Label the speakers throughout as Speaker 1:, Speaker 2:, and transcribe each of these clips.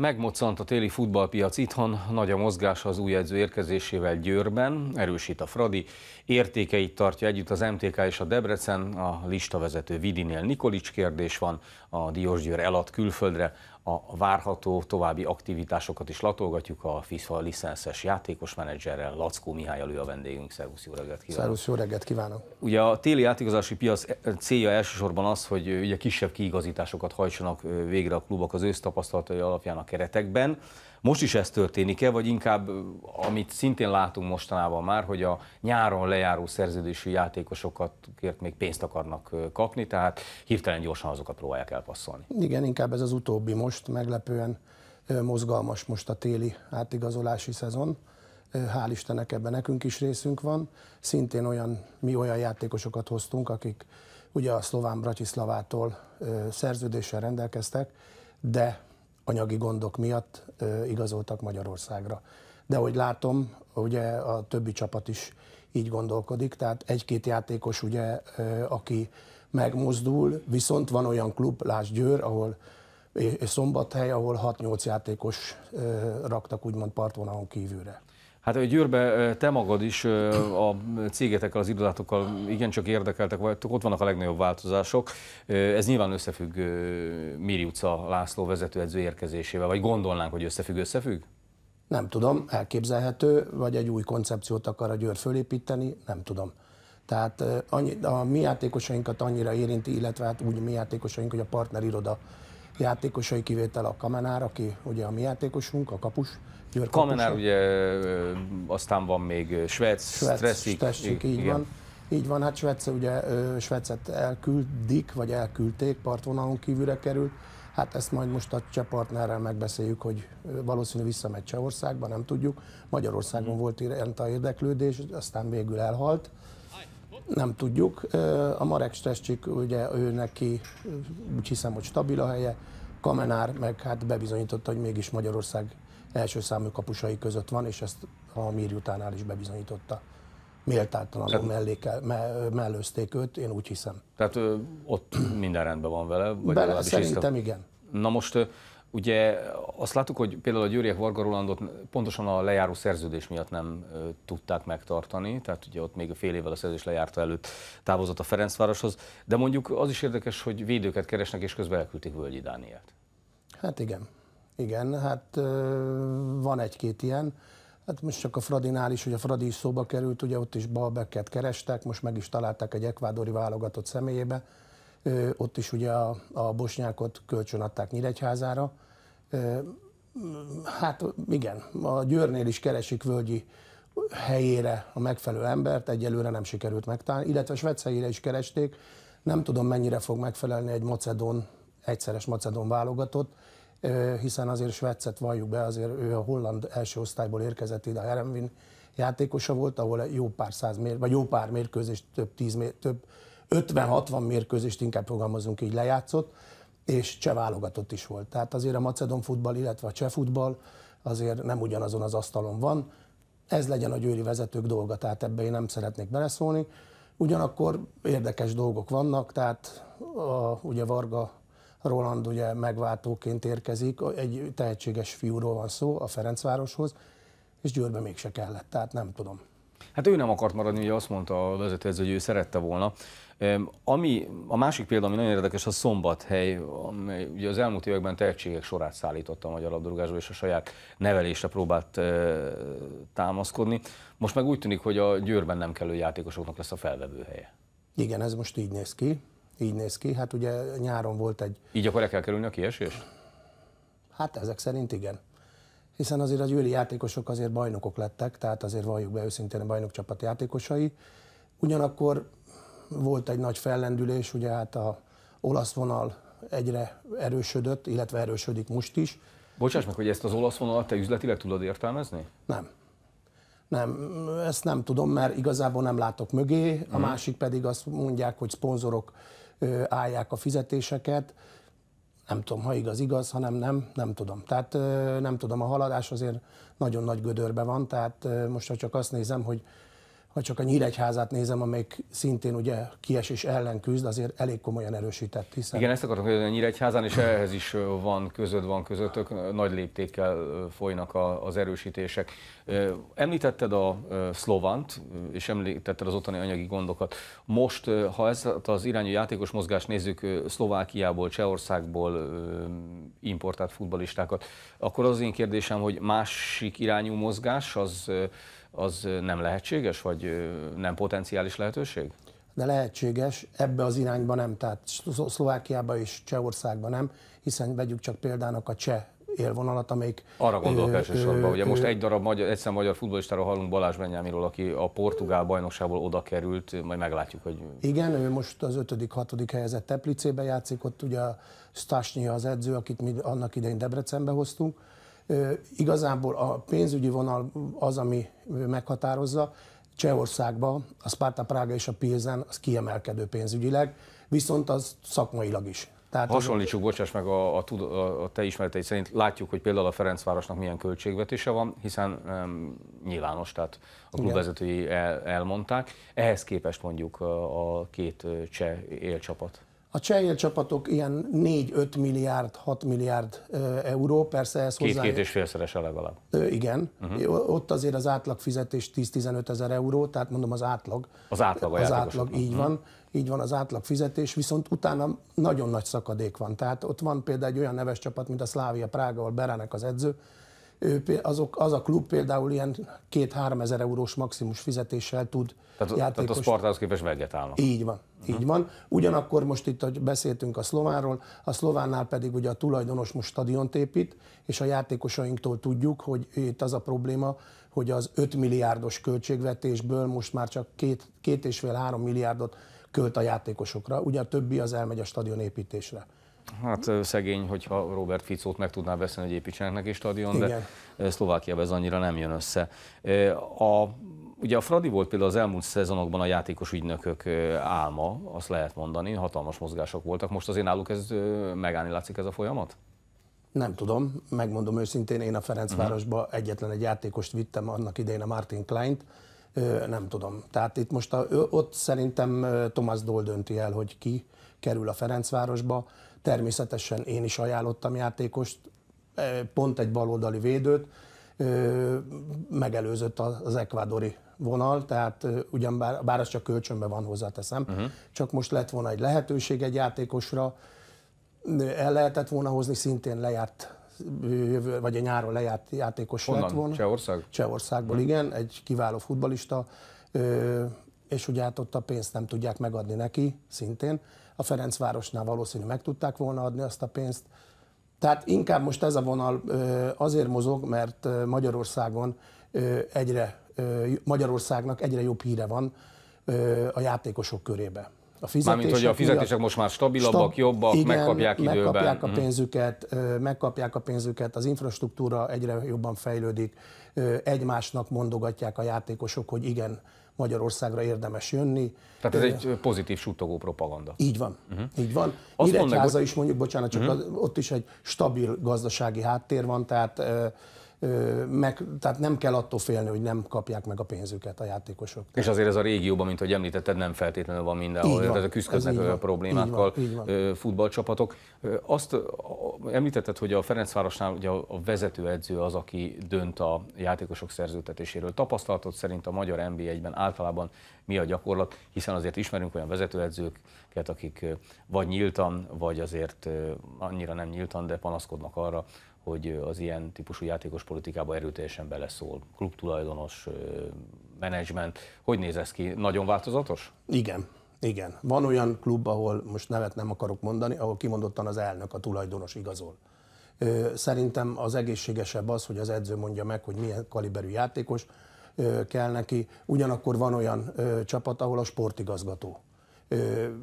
Speaker 1: Megmoccant a téli futballpiac itthon, nagy a mozgás az új edző érkezésével Győrben, erősít a Fradi, értékeit tartja együtt az MTK és a Debrecen, a listavezető Vidinél Nikolics kérdés van, a Diósgyőr elad külföldre, a várható további aktivitásokat is latolgatjuk a FIFA licenszes játékos menedzserrel, Lackó Mihály elő a vendégünk. Szervusz, jó reggelt kívánok! Szervusz, jó reggelt kívánok! Ugye a téli játékozási piac eh, célja elsősorban az, hogy eh, ugye kisebb kiigazításokat hajtsanak eh, végre a klubok az ősztapasztalatai alapján a keretekben. Most is ez történik-e, vagy inkább, amit szintén látunk mostanában már, hogy a nyáron lejáró szerződésű játékosokat kért még pénzt akarnak kapni, tehát hirtelen gyorsan azokat próbálják elpasszolni.
Speaker 2: Igen, inkább ez az utóbbi most meglepően mozgalmas most a téli átigazolási szezon. Hál' Istennek ebben nekünk is részünk van. Szintén olyan, mi olyan játékosokat hoztunk, akik ugye a szlován Bratislavától szerződéssel rendelkeztek, de anyagi gondok miatt igazoltak Magyarországra. De ahogy látom, ugye a többi csapat is így gondolkodik, tehát egy-két játékos, ugye, aki megmozdul, viszont van olyan klub, Lász Győr, ahol és Szombathely, ahol 6-8 játékos raktak úgymond partvonalon kívülre.
Speaker 1: Hát a Győrbe te magad is a cégetekkel, az irodátokkal igencsak érdekeltek vagy ott vannak a legnagyobb változások. Ez nyilván összefügg Miri utca László vezetőedző érkezésével, vagy gondolnánk, hogy összefügg, összefügg?
Speaker 2: Nem tudom, elképzelhető, vagy egy új koncepciót akar a Győr fölépíteni, nem tudom. Tehát annyi, a mi játékosainkat annyira érinti, illetve hát úgy mi játékosaink, hogy a partneriroda iroda játékosai kivétel a Kamenár, aki ugye a mi játékosunk, a kapus. Győr Kamenár
Speaker 1: ugye aztán van még Svec, Stresszik. Stresszik, így igen. van.
Speaker 2: Így van, hát Svec, ugye Svecet elküldik, vagy elküldték, partvonalon kívülre került. Hát ezt majd most a cseh partnerrel megbeszéljük, hogy valószínű visszamegy Csehországba, nem tudjuk. Magyarországon mm. volt ilyen a érdeklődés, aztán végül elhalt. Nem tudjuk. A Marek Strescsik, ugye ő neki úgy hiszem, hogy stabil a helye. Kamenár meg hát bebizonyította, hogy mégis Magyarország első számú kapusai között van, és ezt a Mír utánál is bebizonyította. Méltátlanul hát- mellékel, me, mellőzték őt, én úgy hiszem.
Speaker 1: Tehát ott minden rendben van vele? Vagy Bele, szerintem igen. Na most Ugye azt láttuk, hogy például a Győriek Varga Rolandot pontosan a lejáró szerződés miatt nem ö, tudták megtartani, tehát ugye ott még fél évvel a szerződés lejárta előtt távozott a Ferencvároshoz, de mondjuk az is érdekes, hogy védőket keresnek, és közben elküldték Völgyi Dánielt.
Speaker 2: Hát igen, igen, hát ö, van egy-két ilyen. Hát most csak a Fradinál is, hogy a Fradi is szóba került, ugye ott is Balbeket kerestek, most meg is találták egy ekvádori válogatott személyébe ott is ugye a, a bosnyákot kölcsön adták Nyíregyházára. Hát igen, a Győrnél is keresik Völgyi helyére a megfelelő embert, egyelőre nem sikerült megtalálni, illetve Svecejére is keresték. Nem tudom, mennyire fog megfelelni egy macedon, egyszeres macedon válogatott, hiszen azért Svecet valljuk be, azért ő a holland első osztályból érkezett ide, a Heremvin játékosa volt, ahol jó pár, száz mér, vagy jó pár mérkőzés, több, tíz mér, több 50-60 mérkőzést inkább fogalmazunk így lejátszott, és cseh válogatott is volt. Tehát azért a macedon futball, illetve a cseh futball azért nem ugyanazon az asztalon van. Ez legyen a győri vezetők dolga, tehát ebbe én nem szeretnék beleszólni. Ugyanakkor érdekes dolgok vannak, tehát a, ugye Varga Roland ugye megváltóként érkezik, egy tehetséges fiúról van szó a Ferencvároshoz, és Győrbe mégse kellett, tehát nem tudom.
Speaker 1: Hát ő nem akart maradni, ugye azt mondta a vezető, hogy ő szerette volna. Ami, a másik példa, ami nagyon érdekes, a Szombathely, amely ugye az elmúlt években tehetségek sorát szállította a magyar labdarúgásba, és a saját nevelésre próbált e, támaszkodni. Most meg úgy tűnik, hogy a Győrben nem kellő játékosoknak lesz a helye.
Speaker 2: Igen, ez most így néz ki. Így néz ki. Hát ugye nyáron volt egy...
Speaker 1: Így akkor el kell kerülni a kiesést?
Speaker 2: Hát ezek szerint igen hiszen azért az győri játékosok azért bajnokok lettek, tehát azért valljuk be őszintén a bajnokcsapat játékosai. Ugyanakkor volt egy nagy fellendülés, ugye hát a olasz vonal egyre erősödött, illetve erősödik most is. Bocsáss meg,
Speaker 1: hogy ezt az olasz vonalat te üzletileg tudod értelmezni?
Speaker 2: Nem. Nem, ezt nem tudom, mert igazából nem látok mögé, a hmm. másik pedig azt mondják, hogy szponzorok állják a fizetéseket. Nem tudom, ha igaz, igaz, hanem nem, nem tudom. Tehát nem tudom, a haladás azért nagyon nagy gödörbe van, tehát most ha csak azt nézem, hogy ha csak a Nyíregyházát nézem, amelyik szintén ugye kiesés ellen küzd, azért elég komolyan erősített. Hiszen... Igen,
Speaker 1: ezt akartam hogy a Nyíregyházán, és ehhez is van között, van közöttök, nagy léptékkel folynak a, az erősítések. Említetted a szlovant, és említetted az ottani anyagi gondokat. Most, ha ezt az irányú játékos mozgást nézzük Szlovákiából, Csehországból importált futbalistákat, akkor az én kérdésem, hogy másik irányú mozgás az az nem lehetséges, vagy nem potenciális lehetőség?
Speaker 2: De lehetséges, ebbe az irányba nem, tehát Szlovákiában és Csehországban nem, hiszen vegyük csak példának a cseh élvonalat, amelyik... Arra gondolok elsősorban, ugye most egy
Speaker 1: darab magyar, egyszer magyar futbolistáról hallunk Balázs Benyámiról, aki a portugál bajnokságból oda került, majd meglátjuk, hogy...
Speaker 2: Igen, ő most az ötödik, hatodik helyezett Teplicébe játszik, ott ugye Stasnyi az edző, akit mi annak idején Debrecenbe hoztunk, Igazából a pénzügyi vonal az, ami meghatározza. Csehországban a Sparta Prága és a Pilsen az kiemelkedő pénzügyileg, viszont az szakmailag is. Tehát Hasonlítsuk,
Speaker 1: bocsáss meg, a, a, a te ismereteid szerint látjuk, hogy például a Ferencvárosnak milyen költségvetése van, hiszen um, nyilvános, tehát a klubvezetői el, elmondták. Ehhez képest mondjuk a, a két cseh élcsapat.
Speaker 2: A csehjel csapatok ilyen 4-5 milliárd, 6 milliárd euró, persze ez hozzá... Két-két és
Speaker 1: félszeres a legalább. Igen, uh-huh. ott
Speaker 2: azért az átlag fizetés 10-15 ezer euró, tehát mondom az átlag.
Speaker 1: Az átlag Az átlag, így uh-huh. van,
Speaker 2: így van az átlag fizetés, viszont utána nagyon nagy szakadék van. Tehát ott van például egy olyan neves csapat, mint a Szlávia Prága, ahol Beránek az edző, ő, azok, az a klub például ilyen két-három ezer eurós maximus fizetéssel tud tehát, játékos... Tehát a Spartához
Speaker 1: képest állnak. Így van,
Speaker 2: uh-huh. így mhm. van. Ugyanakkor most itt hogy beszéltünk a szlovánról, a szlovánnál pedig ugye a tulajdonos most stadiont épít, és a játékosainktól tudjuk, hogy itt az a probléma, hogy az 5 milliárdos költségvetésből most már csak két, két és fél három milliárdot költ a játékosokra, ugye a többi az elmegy a stadion építésre.
Speaker 1: Hát szegény, hogyha Robert Ficót meg tudná beszélni, hogy építsenek neki stadion, Igen. de Szlovákiában ez annyira nem jön össze. A, ugye a Fradi volt például az elmúlt szezonokban a játékos ügynökök álma, azt lehet mondani, hatalmas mozgások voltak. Most azért náluk ez megállni látszik ez a folyamat?
Speaker 2: Nem tudom, megmondom őszintén, én a Ferencvárosba uh-huh. egyetlen egy játékost vittem annak idején, a Martin Kleint, nem tudom. Tehát itt most a, ott szerintem Thomas Dole dönti el, hogy ki kerül a Ferencvárosba. Természetesen én is ajánlottam játékost, eh, pont egy baloldali védőt, eh, megelőzött az ekvádori vonal, tehát eh, ugyan bár, bár az csak kölcsönbe van, hozzáteszem, uh-huh. Mhm. csak most lett volna egy lehetőség egy játékosra, el lehetett volna hozni szintén lejárt jövő, vagy a nyáron lejárt játékos Honnan? lett volna. Csehország? Csehországból, uh-huh. igen, egy kiváló futbalista, és ugye hát ott a pénzt nem tudják megadni neki szintén, a Ferencvárosnál valószínű meg tudták volna adni azt a pénzt. Tehát inkább most ez a vonal azért mozog, mert Magyarországon egyre, Magyarországnak egyre jobb híre van a játékosok körébe. A fizetések Mármint, hogy a fizetések miatt, most már stabilabbak, stab, jobbak, igen, megkapják időben. Megkapják a mhm. pénzüket, megkapják a pénzüket, az infrastruktúra egyre jobban fejlődik, egymásnak mondogatják a játékosok, hogy igen, Magyarországra érdemes jönni. Tehát ez egy
Speaker 1: pozitív suttogó propaganda. Így van,
Speaker 2: uh-huh. így van. Azt Nyíregyháza mondom, is mondjuk, bocsánat, csak uh-huh. az, ott is egy stabil gazdasági háttér van, tehát meg, tehát nem kell attól félni, hogy nem kapják meg a pénzüket a játékosok.
Speaker 1: És azért ez a régióban, mint ahogy említetted, nem feltétlenül van mindenhol, Tehát tehát küzdködnek a problémákkal futballcsapatok. Azt említetted, hogy a Ferencvárosnál ugye a vezetőedző az, aki dönt a játékosok szerződtetéséről. Tapasztalatod szerint a magyar NB1-ben általában mi a gyakorlat, hiszen azért ismerünk olyan vezetőedzőket, akik vagy nyíltan, vagy azért annyira nem nyíltan, de panaszkodnak arra, hogy az ilyen típusú játékos politikába erőteljesen beleszól. Klubtulajdonos, menedzsment. Hogy néz ez ki? Nagyon változatos?
Speaker 2: Igen. Igen. Van olyan klub, ahol most nevet nem akarok mondani, ahol kimondottan az elnök, a tulajdonos igazol. Szerintem az egészségesebb az, hogy az edző mondja meg, hogy milyen kaliberű játékos kell neki. Ugyanakkor van olyan csapat, ahol a sportigazgató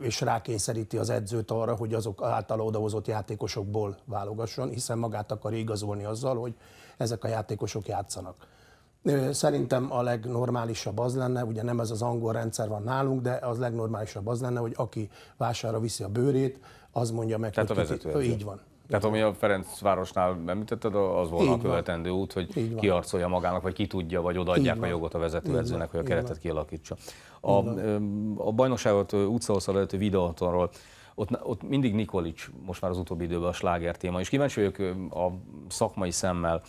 Speaker 2: és rákényszeríti az edzőt arra, hogy azok által odahozott játékosokból válogasson, hiszen magát akar igazolni azzal, hogy ezek a játékosok játszanak. Szerintem a legnormálisabb az lenne, ugye nem ez az angol rendszer van nálunk, de az legnormálisabb az lenne, hogy aki vására viszi a bőrét, az mondja meg, Tehát hogy a vezető. Kit, így van.
Speaker 1: Tehát ami a Ferencvárosnál említetted, az volna Így a követendő van. út, hogy kiarcolja magának, vagy ki tudja, vagy odaadják Így a jogot a vezetőedzőnek, hogy a keretet kialakítsa. A, a bajnokságot utcahoz előtt videótonról ott, ott mindig Nikolics, most már az utóbbi időben a sláger téma, és kíváncsi vagyok a szakmai szemmel,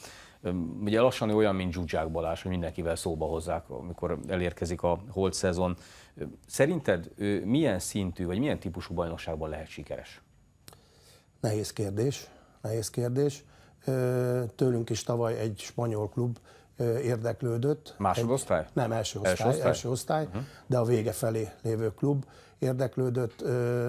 Speaker 1: ugye lassan olyan, mint Zsuzsák Balázs, hogy mindenkivel szóba hozzák, amikor elérkezik a holt szezon. Szerinted ő milyen szintű, vagy milyen típusú bajnokságban lehet sikeres?
Speaker 2: Nehéz kérdés, nehéz kérdés. Tőlünk is tavaly egy spanyol klub érdeklődött. Másodosztály? Egy, nem, első osztály, első osztály, első osztály uh-huh. de a vége felé lévő klub érdeklődött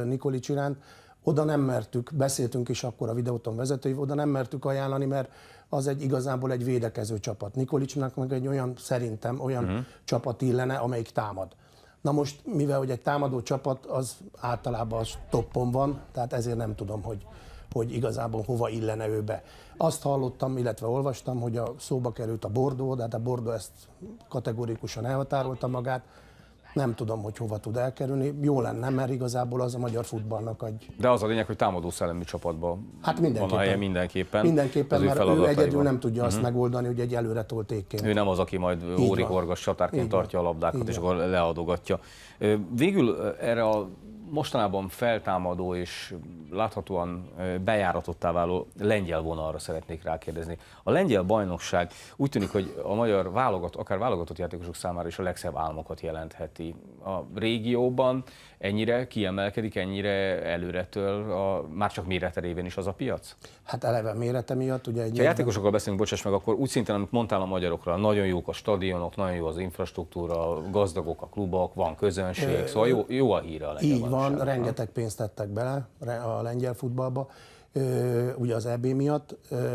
Speaker 2: Nikolics iránt. Oda nem mertük, beszéltünk is akkor a videóton vezetői, oda nem mertük ajánlani, mert az egy igazából egy védekező csapat. Nikolicsnak meg egy olyan, szerintem olyan uh-huh. csapat illene, amelyik támad. Na most, mivel hogy egy támadó csapat az általában a toppon van, tehát ezért nem tudom, hogy, hogy igazából hova illene ő be. Azt hallottam, illetve olvastam, hogy a szóba került a Bordó, de hát a Bordó ezt kategorikusan elhatárolta magát, nem tudom, hogy hova tud elkerülni. Jó lenne, mert igazából az a magyar futballnak egy...
Speaker 1: De az a lényeg, hogy támadó szellemi csapatban hát mindenképpen, van a helye mindenképpen. Mindenképpen, az mert ő, egyedül nem tudja uh-huh. azt mhm.
Speaker 2: megoldani, hogy egy előre tolt Ő
Speaker 1: nem az, aki majd órikorgas csatárként tartja a labdákat, Így és van. akkor leadogatja. Végül erre a mostanában feltámadó és láthatóan bejáratottá váló lengyel vonalra szeretnék rákérdezni. A lengyel bajnokság úgy tűnik, hogy a magyar válogat, akár válogatott játékosok számára is a legszebb álmokat jelentheti. A régióban ennyire kiemelkedik, ennyire előretől, a, már csak mérete révén is az a piac?
Speaker 2: Hát eleve mérete miatt, ugye egy... Ha játékosokról
Speaker 1: beszélünk, bocsáss meg, akkor úgy szintén, amit mondtál a magyarokra, nagyon jók a stadionok, nagyon jó az infrastruktúra, gazdagok a klubok, van közönség, szóval jó, jó a híre a lengyel Így van, van, rengeteg
Speaker 2: pénzt tettek bele a lengyel futballba, ugye az EB miatt,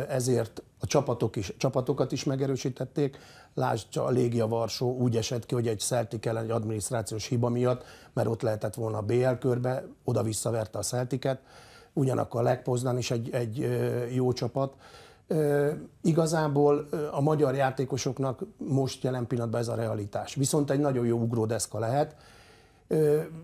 Speaker 2: ezért a csapatok is, csapatokat is megerősítették. Lásd, a Légia Varsó úgy esett ki, hogy egy Celtic ellen egy adminisztrációs hiba miatt, mert ott lehetett volna a BL körbe, oda visszaverte a Celticet. Ugyanakkor a Legpoznan is egy, egy jó csapat. Igazából a magyar játékosoknak most jelen pillanatban ez a realitás. Viszont egy nagyon jó ugródeszka lehet,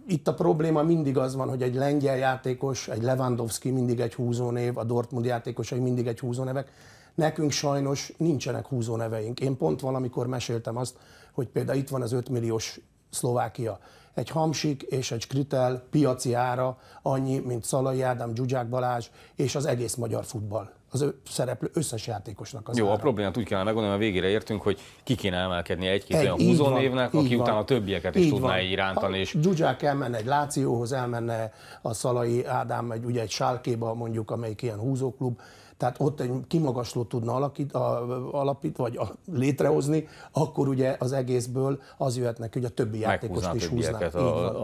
Speaker 2: itt a probléma mindig az van, hogy egy lengyel játékos, egy Lewandowski mindig egy húzónév, a Dortmund játékosai mindig egy húzónevek. Nekünk sajnos nincsenek húzóneveink. Én pont valamikor meséltem azt, hogy például itt van az 5 milliós Szlovákia. Egy Hamsik és egy Skritel piaci ára annyi, mint Szalai Ádám, Balázs és az egész magyar futball az szereplő összes játékosnak az Jó, ára.
Speaker 1: a problémát úgy kellene megoldani, a végére értünk, hogy ki kéne emelkedni egy-két egy, olyan húzónévnek, aki van, utána a többieket is tudná van. irántani. És...
Speaker 2: Gyugyák elmenne egy Lációhoz, elmenne a Szalai Ádám, egy, ugye egy Sálkéba mondjuk, amelyik ilyen húzóklub, tehát ott egy kimagasló tudna alakít, a, alapít, vagy a, létrehozni, akkor ugye az egészből az jöhetnek, hogy a többi játékost is húznák. A, a,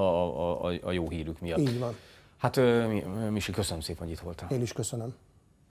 Speaker 2: a, a, a jó hírük miatt. Így van.
Speaker 1: Hát Misi, köszönöm szépen, hogy itt voltál. Én is köszönöm.